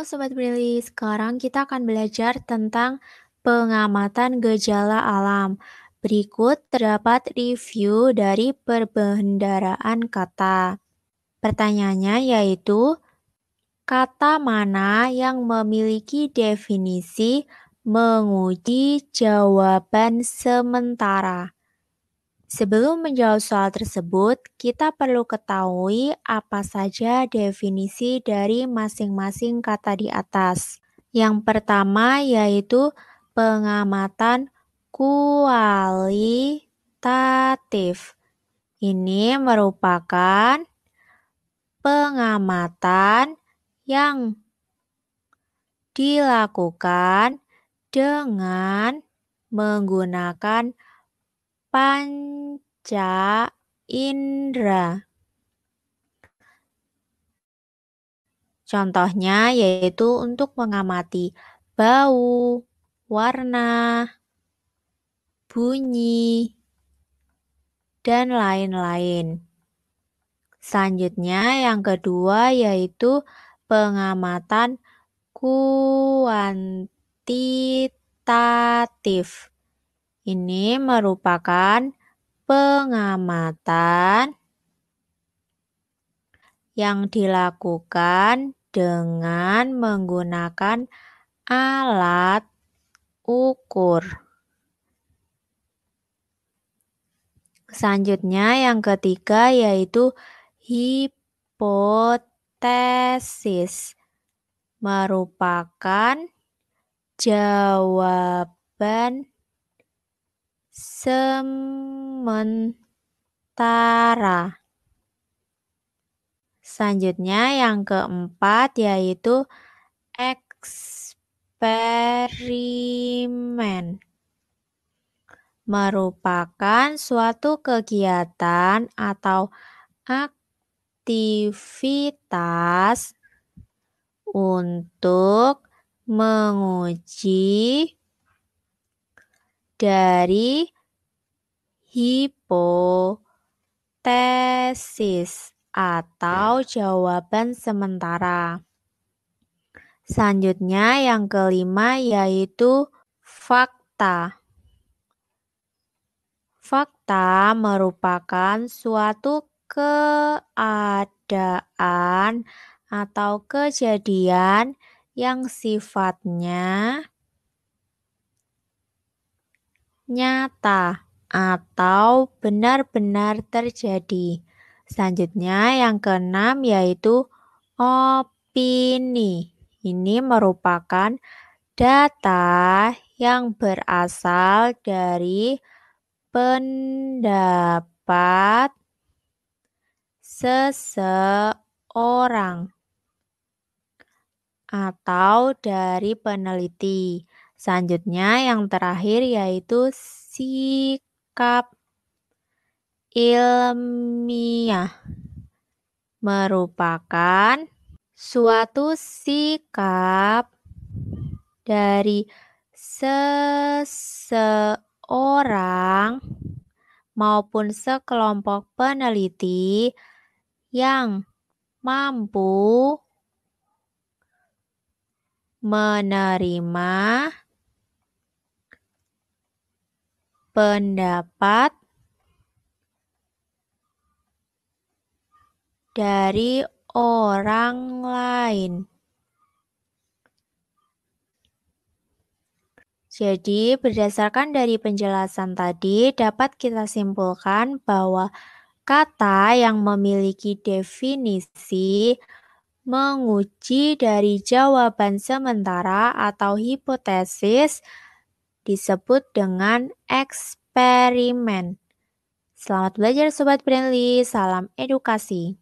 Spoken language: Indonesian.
Sobat Brili, sekarang kita akan belajar tentang pengamatan gejala alam. Berikut terdapat review dari perbendaraan kata. Pertanyaannya yaitu, kata mana yang memiliki definisi menguji jawaban sementara? Sebelum menjawab soal tersebut, kita perlu ketahui apa saja definisi dari masing-masing kata di atas. Yang pertama yaitu pengamatan kualitatif. Ini merupakan pengamatan yang dilakukan dengan menggunakan panca indera. Contohnya yaitu untuk mengamati bau, warna, bunyi, dan lain-lain. Selanjutnya yang kedua yaitu pengamatan kuantitatif. Ini merupakan pengamatan yang dilakukan dengan menggunakan alat ukur. Selanjutnya yang ketiga yaitu hipotesis merupakan jawaban sementara. Selanjutnya yang keempat yaitu eksperimen. Merupakan suatu kegiatan atau aktivitas untuk menguji dari hipotesis atau ya. jawaban sementara. Selanjutnya yang kelima yaitu fakta. Fakta merupakan suatu keadaan atau kejadian yang sifatnya nyata atau benar-benar terjadi. Selanjutnya yang keenam yaitu opini. Ini merupakan data yang berasal dari pendapat seseorang atau dari peneliti. Selanjutnya yang terakhir yaitu sikap ilmiah merupakan suatu sikap dari seseorang maupun sekelompok peneliti yang mampu menerima pendapat dari orang lain. Jadi, berdasarkan dari penjelasan tadi, dapat kita simpulkan bahwa kata yang memiliki definisi menguji dari jawaban sementara atau hipotesis disebut dengan eksperimen. Selamat belajar Sobat Brandly, salam edukasi.